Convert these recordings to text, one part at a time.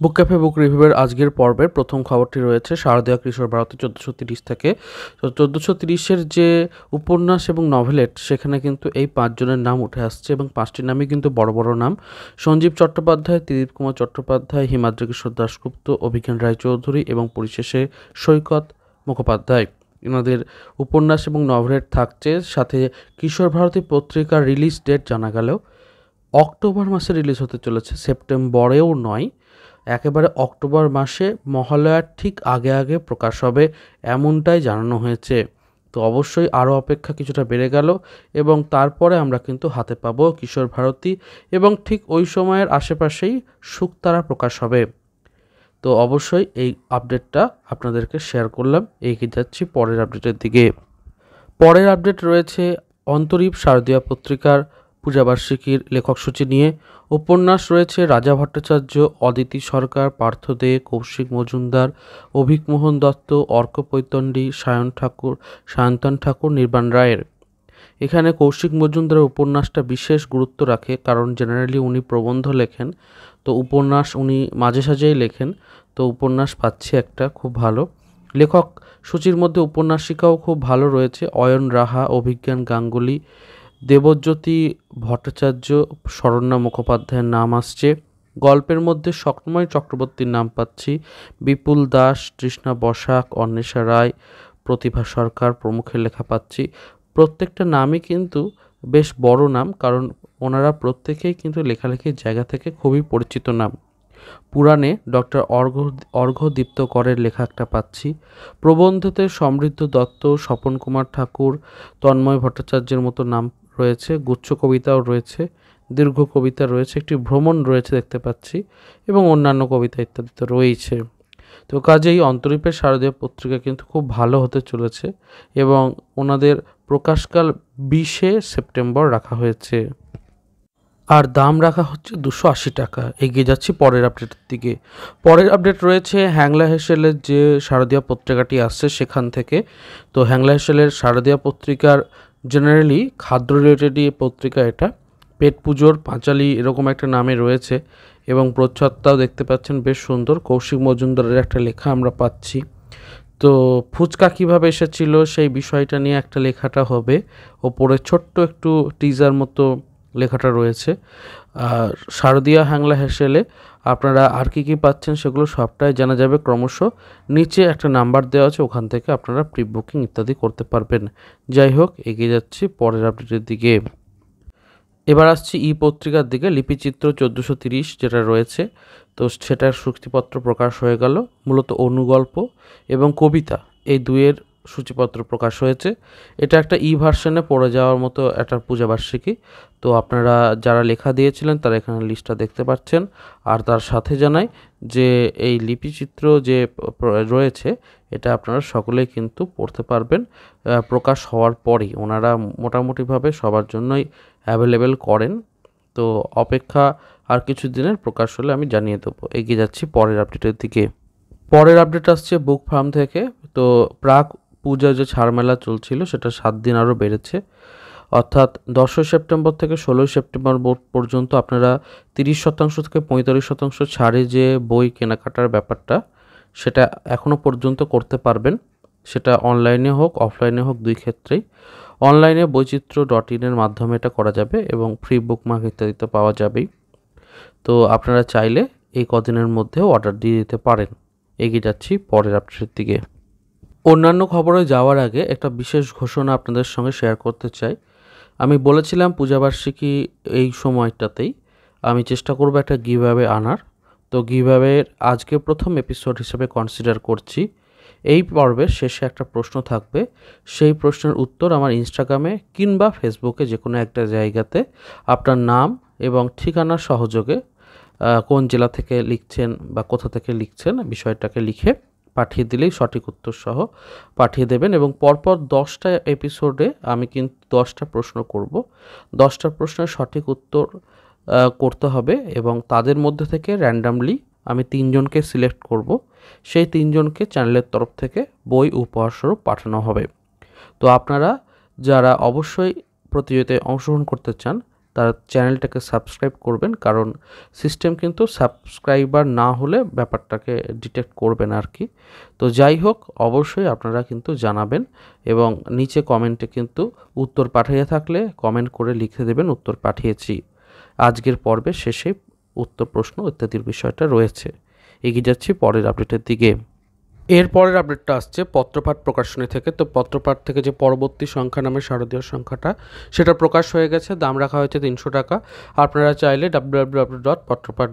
বুক cafe বুক রিভিউয়ের আজকের পর্বের প্রথম খবরটি রয়েছে শারদীয় কিশোর ভারতী চোদ্দোশো তিরিশ থেকে তো চোদ্দোশো তিরিশের যে উপন্যাস এবং নভেলেট সেখানে কিন্তু এই পাঁচজনের নাম উঠে আসছে এবং পাঁচটি নামই কিন্তু বড় বড় নাম সঞ্জীব চট্টোপাধ্যায় ত্রিদীপ কুমার চট্টোপাধ্যায় হিমাদ্রি কিশোর দাশগুপ্ত অভিজ্ঞান রায়চৌধুরী এবং পরিশেষে সৈকত মুখোপাধ্যায় এনাদের উপন্যাস এবং নভেলেট থাকছে সাথে কিশোর ভারতী পত্রিকার রিলিজ ডেট জানা গেলেও অক্টোবর মাসে রিলিজ হতে চলেছে সেপ্টেম্বরেও নয় একেবারে অক্টোবর মাসে মহালয়ার ঠিক আগে আগে প্রকাশ হবে এমনটাই জানানো হয়েছে তো অবশ্যই আরও অপেক্ষা কিছুটা বেড়ে গেল এবং তারপরে আমরা কিন্তু হাতে পাব কিশোর ভারতী এবং ঠিক ওই সময়ের আশেপাশেই শুক্তারা প্রকাশ হবে তো অবশ্যই এই আপডেটটা আপনাদেরকে শেয়ার করলাম এগিয়ে যাচ্ছি পরের আপডেটের দিকে পরের আপডেট রয়েছে অন্তরীপ শারদীয়া পত্রিকার পূজাবার্ষিকীর লেখকসূচি নিয়ে উপন্যাস রয়েছে রাজা ভট্টাচার্য অদিতি সরকার পার্থ দে কৌশিক মজুমদার অভিকমোহন দত্ত অর্ক পৈতণ্ডী সায়ন ঠাকুর সায়ন্তন ঠাকুর নির্বাণ রায়ের এখানে কৌশিক মজুমদারের উপন্যাসটা বিশেষ গুরুত্ব রাখে কারণ জেনারেলি উনি প্রবন্ধ লেখেন তো উপন্যাস উনি মাঝে সাঝেই লেখেন তো উপন্যাস পাচ্ছি একটা খুব ভালো লেখক সূচির মধ্যে উপন্যাসিকাও খুব ভালো রয়েছে অয়ন রাহা অভিজ্ঞান গাঙ্গুলি দেবজ্যোতি ভট্টাচার্য শরণ্যা মুখোপাধ্যায়ের নাম আসছে গল্পের মধ্যে স্বপ্নময় চক্রবর্তীর নাম পাচ্ছি বিপুল দাস তৃষ্ণা বসাক অন্বেষা রায় প্রতিভা সরকার প্রমুখের লেখা পাচ্ছি প্রত্যেকটা নামই কিন্তু বেশ বড় নাম কারণ ওনারা প্রত্যেকেই কিন্তু লেখালেখির জায়গা থেকে খুবই পরিচিত নাম পুরাণে ডক্টর অর্ঘ অর্ঘদীপ্ত করের লেখা একটা পাচ্ছি প্রবন্ধতে সমৃদ্ধ দত্ত স্বপন কুমার ঠাকুর তন্ময় ভট্টাচার্যের মতো নাম রয়েছে গুচ্ছ কবিতাও রয়েছে দীর্ঘ কবিতা রয়েছে একটি ভ্রমণ রয়েছে দেখতে পাচ্ছি এবং অন্যান্য কবিতা ইত্যাদি তো রয়েছে তো কাজেই অন্তরীপের শারদীয় পত্রিকা কিন্তু খুব ভালো হতে চলেছে এবং ওনাদের প্রকাশকাল বিশে সেপ্টেম্বর রাখা হয়েছে আর দাম রাখা হচ্ছে দুশো আশি টাকা এগিয়ে যাচ্ছি পরের আপডেটের দিকে পরের আপডেট রয়েছে হ্যাংলা হেসেলের যে শারদীয় পত্রিকাটি আসছে সেখান থেকে তো হ্যাংলা হেসেলের শারদীয়া পত্রিকার জেনারেলি খাদ্য রিলেটেড পত্রিকা এটা পেট পুজোর পাঁচালি এরকম একটা নামে রয়েছে এবং প্রচ্ছদটাও দেখতে পাচ্ছেন বেশ সুন্দর কৌশিক মজুমদারের একটা লেখা আমরা পাচ্ছি তো ফুচকা কীভাবে এসেছিল সেই বিষয়টা নিয়ে একটা লেখাটা হবে ওপরে ছোট্ট একটু টিজার মতো লেখাটা রয়েছে আর শারদীয়া হ্যাংলা হেসেলে আপনারা আর কি কি পাচ্ছেন সেগুলো সবটাই জানা যাবে ক্রমশ নিচে একটা নাম্বার দেওয়া আছে ওখান থেকে আপনারা প্রি বুকিং ইত্যাদি করতে পারবেন যাই হোক এগিয়ে যাচ্ছি পরের আপডেটের দিকে এবার আসছি ই পত্রিকার দিকে লিপিচিত্র চোদ্দোশো তিরিশ যেটা রয়েছে তো সেটার শুক্তিপত্র প্রকাশ হয়ে গেল মূলত অনুগল্প এবং কবিতা এই দুয়ের সূচিপত্র প্রকাশ হয়েছে এটা একটা ই ভার্সনে পড়ে যাওয়ার মতো একটা পূজা বার্ষিকী তো আপনারা যারা লেখা দিয়েছিলেন তারা এখানে লিস্টটা দেখতে পাচ্ছেন আর তার সাথে জানাই যে এই লিপিচিত্র যে রয়েছে এটা আপনারা সকলেই কিন্তু পড়তে পারবেন প্রকাশ হওয়ার পরই ওনারা মোটামুটিভাবে সবার জন্যই অ্যাভেলেবেল করেন তো অপেক্ষা আর কিছু দিনের প্রকাশ হলে আমি জানিয়ে দেবো এগিয়ে যাচ্ছি পরের আপডেটের দিকে পরের আপডেট আসছে বুক ফার্ম থেকে তো প্রাক পূজা যে ছাড়মেলা চলছিল সেটা সাত দিন আরও বেড়েছে অর্থাৎ দশই সেপ্টেম্বর থেকে ষোলোই সেপ্টেম্বর পর্যন্ত আপনারা তিরিশ শতাংশ থেকে পঁয়তাল্লিশ শতাংশ ছাড়ে যে বই কেনাকাটার ব্যাপারটা সেটা এখনও পর্যন্ত করতে পারবেন সেটা অনলাইনে হোক অফলাইনে হোক দুই ক্ষেত্রেই অনলাইনে বৈচিত্র্য ডট ইনের মাধ্যমে এটা করা যাবে এবং ফ্রি বুক মার্ক ইত্যাদিতে পাওয়া যাবেই তো আপনারা চাইলে এই কদিনের মধ্যেও অর্ডার দিয়ে দিতে পারেন এগিয়ে যাচ্ছি পরের আপডেটের দিকে অন্যান্য খবরে যাওয়ার আগে একটা বিশেষ ঘোষণা আপনাদের সঙ্গে শেয়ার করতে চাই আমি বলেছিলাম পূজাবার্ষিকী এই সময়টাতেই আমি চেষ্টা করব একটা গিভাবে আনার তো গিভাবের আজকে প্রথম এপিসোড হিসেবে কনসিডার করছি এই পর্বের শেষে একটা প্রশ্ন থাকবে সেই প্রশ্নের উত্তর আমার ইনস্টাগ্রামে কিংবা ফেসবুকে যে কোনো একটা জায়গাতে আপনার নাম এবং ঠিকানা সহযোগে কোন জেলা থেকে লিখছেন বা কোথা থেকে লিখছেন বিষয়টাকে লিখে পাঠিয়ে দিলেই সঠিক উত্তর সহ পাঠিয়ে দেবেন এবং পরপর দশটা এপিসোডে আমি কিন্তু দশটা প্রশ্ন করব দশটা প্রশ্নের সঠিক উত্তর করতে হবে এবং তাদের মধ্যে থেকে র্যান্ডামলি আমি তিনজনকে সিলেক্ট করব সেই তিনজনকে চ্যানেলের তরফ থেকে বই উপহারস্বরূপ পাঠানো হবে তো আপনারা যারা অবশ্যই প্রতিযোগিতায় অংশগ্রহণ করতে চান তার চ্যানেলটাকে সাবস্ক্রাইব করবেন কারণ সিস্টেম কিন্তু সাবস্ক্রাইবার না হলে ব্যাপারটাকে ডিটেক্ট করবে না আর কি তো যাই হোক অবশ্যই আপনারা কিন্তু জানাবেন এবং নিচে কমেন্টে কিন্তু উত্তর পাঠিয়ে থাকলে কমেন্ট করে লিখে দেবেন উত্তর পাঠিয়েছি আজকের পর্বে শেষে উত্তর প্রশ্ন ইত্যাদির বিষয়টা রয়েছে এগিয়ে যাচ্ছি পরের আপডেটের দিকে এরপরের আপডেটটা আসছে পত্রপাঠ প্রকাশনী থেকে তো পত্রপাঠ থেকে যে পরবর্তী সংখ্যা নামে শারদীয় সংখ্যাটা সেটা প্রকাশ হয়ে গেছে দাম রাখা হয়েছে তিনশো টাকা আপনারা চাইলে ডাব্লিউডাব্লিউ ডট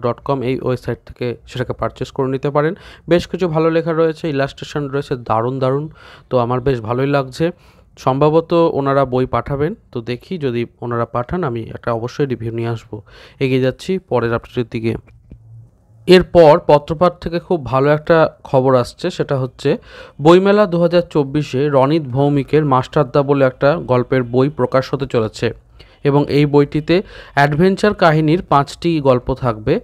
ডট কম এই ওয়েবসাইট থেকে সেটাকে পারচেস করে নিতে পারেন বেশ কিছু ভালো লেখা রয়েছে ইলাস্ট্রেশন রয়েছে দারুণ দারুণ তো আমার বেশ ভালোই লাগছে সম্ভবত ওনারা বই পাঠাবেন তো দেখি যদি ওনারা পাঠান আমি একটা অবশ্যই রিভিউ নিয়ে আসবো এগিয়ে যাচ্ছি পরের আপডেটের দিকে এরপর পত্রপাত থেকে খুব ভালো একটা খবর আসছে সেটা হচ্ছে বইমেলা দু হাজার চব্বিশে রনিত ভৌমিকের মাস্টারদা বলে একটা গল্পের বই প্রকাশ হতে চলেছে এবং এই বইটিতে অ্যাডভেঞ্চার কাহিনীর পাঁচটি গল্প থাকবে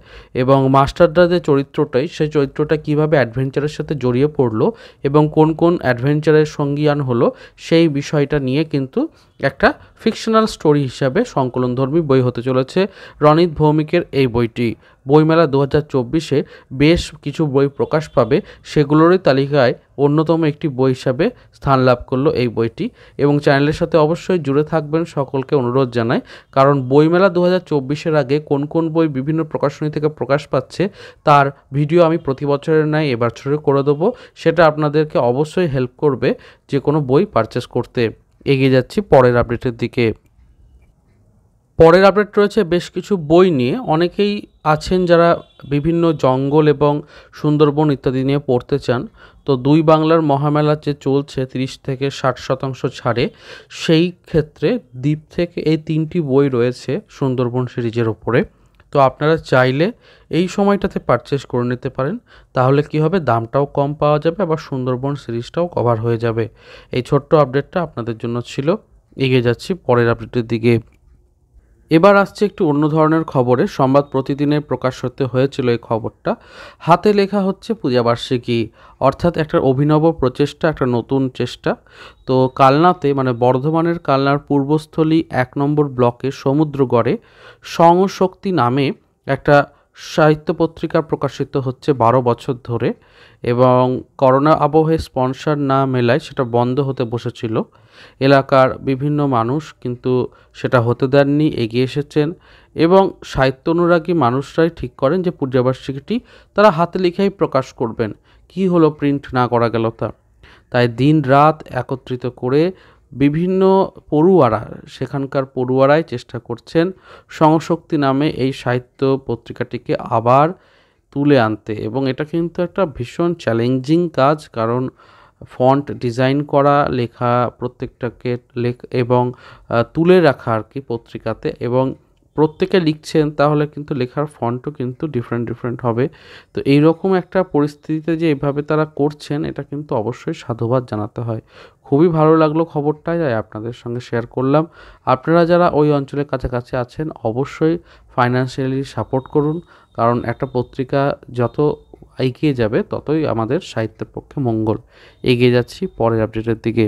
এবং মাস্টারদা যে চরিত্রটাই সেই চরিত্রটা কিভাবে অ্যাডভেঞ্চারের সাথে জড়িয়ে পড়লো এবং কোন কোন অ্যাডভেঞ্চারের সঙ্গীয়ান হলো সেই বিষয়টা নিয়ে কিন্তু একটা ফিকশনাল স্টোরি হিসাবে সংকলনধর্মী বই হতে চলেছে রনিত ভৌমিকের এই বইটি বইমেলা দু হাজার চব্বিশে বেশ কিছু বই প্রকাশ পাবে সেগুলোরই তালিকায় অন্যতম একটি বই হিসাবে স্থান লাভ করলো এই বইটি এবং চ্যানেলের সাথে অবশ্যই জুড়ে থাকবেন সকলকে অনুরোধ জানাই কারণ বইমেলা দু হাজার চব্বিশের আগে কোন কোন বই বিভিন্ন প্রকাশনী থেকে প্রকাশ পাচ্ছে তার ভিডিও আমি প্রতি বছরের ন্যায় এবছরে করে দেবো সেটা আপনাদেরকে অবশ্যই হেল্প করবে যে কোনো বই পারচেস করতে এগিয়ে যাচ্ছি পরের আপডেটের দিকে পরের আপডেট রয়েছে বেশ কিছু বই নিয়ে অনেকেই আছেন যারা বিভিন্ন জঙ্গল এবং সুন্দরবন ইত্যাদি নিয়ে পড়তে চান তো দুই বাংলার মহামেলা যে চলছে তিরিশ থেকে ষাট শতাংশ ছাড়ে সেই ক্ষেত্রে দ্বীপ থেকে এই তিনটি বই রয়েছে সুন্দরবন সিরিজের ওপরে তো আপনারা চাইলে এই সময়টাতে পারচেস করে নিতে পারেন তাহলে কি হবে দামটাও কম পাওয়া যাবে আবার সুন্দরবন সিরিজটাও কভার হয়ে যাবে এই ছোট্ট আপডেটটা আপনাদের জন্য ছিল এগিয়ে যাচ্ছি পরের আপডেটের দিকে এবার আসছে একটু অন্য ধরনের খবরে সংবাদ প্রতিদিনে প্রকাশ হতে হয়েছিল এই খবরটা হাতে লেখা হচ্ছে পূজাবার্ষিকী অর্থাৎ একটা অভিনব প্রচেষ্টা একটা নতুন চেষ্টা তো কালনাতে মানে বর্ধমানের কালনার পূর্বস্থলী এক নম্বর ব্লকে সমুদ্রগড়ে সংশক্তি নামে একটা সাহিত্য পত্রিকা প্রকাশিত হচ্ছে বারো বছর ধরে এবং করোনা আবহে স্পন্সার না মেলায় সেটা বন্ধ হতে বসেছিল এলাকার বিভিন্ন মানুষ কিন্তু সেটা হতে দেননি এগিয়ে এসেছেন এবং সাহিত্য অনুরাগী মানুষরাই ঠিক করেন যে পূর্যাবার্ষিকীটি তারা হাতে লেখাই প্রকাশ করবেন কি হলো প্রিন্ট না করা গেল তা তাই দিন রাত একত্রিত করে বিভিন্ন পড়ুয়ারা সেখানকার পড়ুয়ারাই চেষ্টা করছেন সংশক্তি নামে এই সাহিত্য পত্রিকাটিকে আবার তুলে আনতে এবং এটা কিন্তু একটা ভীষণ চ্যালেঞ্জিং কাজ কারণ ফন্ট ডিজাইন করা লেখা প্রত্যেকটাকে লেখ এবং তুলে রাখা আর কি পত্রিকাতে এবং প্রত্যেকে লিখছেন তাহলে কিন্তু লেখার ফন্টও কিন্তু ডিফারেন্ট ডিফারেন্ট হবে তো এইরকম একটা পরিস্থিতিতে যে এভাবে তারা করছেন এটা কিন্তু অবশ্যই সাধুবাদ জানাতে হয় খুবই ভালো লাগলো খবরটাই তাই আপনাদের সঙ্গে শেয়ার করলাম আপনারা যারা ওই অঞ্চলের কাছাকাছি আছেন অবশ্যই ফাইন্যান্সিয়ালি সাপোর্ট করুন কারণ একটা পত্রিকা যত এগিয়ে যাবে ততই আমাদের সাহিত্যের পক্ষে মঙ্গল এগিয়ে যাচ্ছি পরের আপডেটের দিকে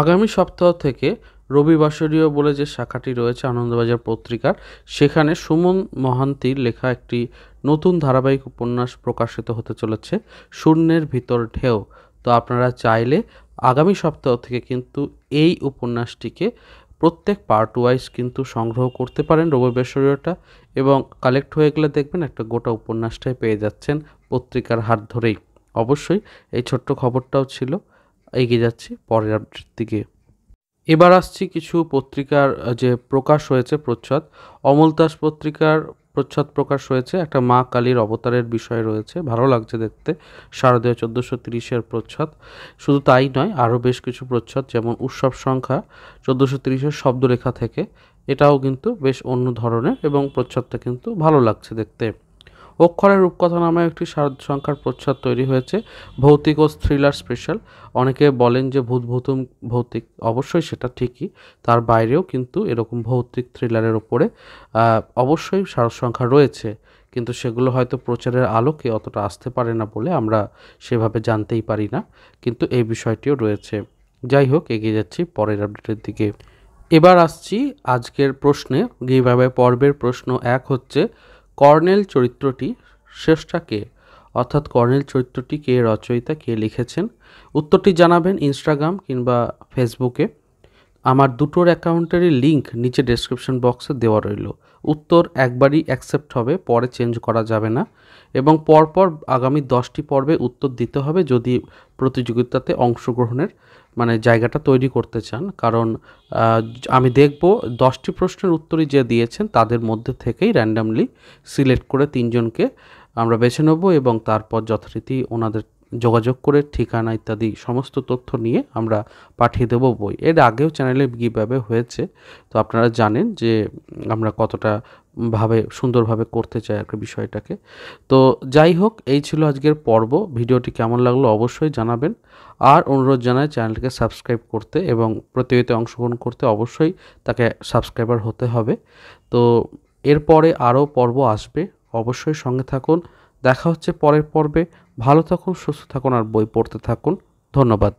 আগামী সপ্তাহ থেকে রবিবাসরীয় বলে যে শাখাটি রয়েছে আনন্দবাজার পত্রিকার সেখানে সুমন মহান্তির লেখা একটি নতুন ধারাবাহিক উপন্যাস প্রকাশিত হতে চলেছে শূন্যের ভিতর ঢেউ তো আপনারা চাইলে আগামী সপ্তাহ থেকে কিন্তু এই উপন্যাসটিকে প্রত্যেক পার্ট ওয়াইজ কিন্তু সংগ্রহ করতে পারেন রবিবেশ্বরীয়টা এবং কালেক্ট হয়ে গেলে দেখবেন একটা গোটা উপন্যাসটাই পেয়ে যাচ্ছেন পত্রিকার হাত ধরেই অবশ্যই এই ছোট্ট খবরটাও ছিল এগিয়ে যাচ্ছি পরের আপডেট দিকে এবার আসছি কিছু পত্রিকার যে প্রকাশ হয়েছে প্রচ্ছদ অমল দাস পত্রিকার প্রচ্ছদ প্রকাশ হয়েছে একটা মা কালীর অবতারের বিষয় রয়েছে ভালো লাগছে দেখতে শারদীয় চোদ্দোশো তিরিশের প্রচ্ছদ শুধু তাই নয় আরও বেশ কিছু প্রচ্ছদ যেমন উৎসব সংখ্যা চোদ্দোশো তিরিশের শব্দরেখা থেকে এটাও কিন্তু বেশ অন্য ধরনের এবং প্রচ্ছদটা কিন্তু ভালো লাগছে দেখতে অক্ষরের রূপকথা নামে একটি সংখ্যার প্রচ্ছদ তৈরি হয়েছে ভৌতিক ও থ্রিলার স্পেশাল অনেকে বলেন যে ভূত ভৌতম ভৌতিক অবশ্যই সেটা ঠিকই তার বাইরেও কিন্তু এরকম ভৌতিক থ্রিলারের ওপরে অবশ্যই সংখ্যা রয়েছে কিন্তু সেগুলো হয়তো প্রচারের আলোকে অতটা আসতে পারে না বলে আমরা সেভাবে জানতেই পারি না কিন্তু এই বিষয়টিও রয়েছে যাই হোক এগিয়ে যাচ্ছি পরের আপডেটের দিকে এবার আসছি আজকের প্রশ্নে যেভাবে পর্বের প্রশ্ন এক হচ্ছে কর্নেল চরিত্রটি শ্রেষ্ঠা কে অর্থাৎ কর্নেল চরিত্রটি কে রচয়িতা কে লিখেছেন উত্তরটি জানাবেন ইনস্টাগ্রাম কিংবা ফেসবুকে আমার দুটোর অ্যাকাউন্টেরই লিঙ্ক নিচে ডেসক্রিপশন বক্সে দেওয়া রইল উত্তর একবারই অ্যাকসেপ্ট হবে পরে চেঞ্জ করা যাবে না এবং পরপর আগামী দশটি পর্বে উত্তর দিতে হবে যদি প্রতিযোগিতাতে অংশগ্রহণের মানে জায়গাটা তৈরি করতে চান কারণ আমি দেখব দশটি প্রশ্নের উত্তরই যে দিয়েছেন তাদের মধ্যে থেকেই র্যান্ডামলি সিলেক্ট করে তিনজনকে আমরা বেছে নেব এবং তারপর যথারীতি ওনাদের যোগাযোগ করে ঠিকানা ইত্যাদি সমস্ত তথ্য নিয়ে আমরা পাঠিয়ে দেব বই এর আগেও চ্যানেলে কীভাবে হয়েছে তো আপনারা জানেন যে আমরা কতটা ভাবে সুন্দরভাবে করতে চাই আর বিষয়টাকে তো যাই হোক এই ছিল আজকের পর্ব ভিডিওটি কেমন লাগলো অবশ্যই জানাবেন আর অনুরোধ জানায় চ্যানেলটিকে সাবস্ক্রাইব করতে এবং প্রতিযোগিতায় অংশগ্রহণ করতে অবশ্যই তাকে সাবস্ক্রাইবার হতে হবে তো এরপরে আরও পর্ব আসবে অবশ্যই সঙ্গে থাকুন দেখা হচ্ছে পরের পর্বে ভালো থাকুন সুস্থ থাকুন আর বই পড়তে থাকুন ধন্যবাদ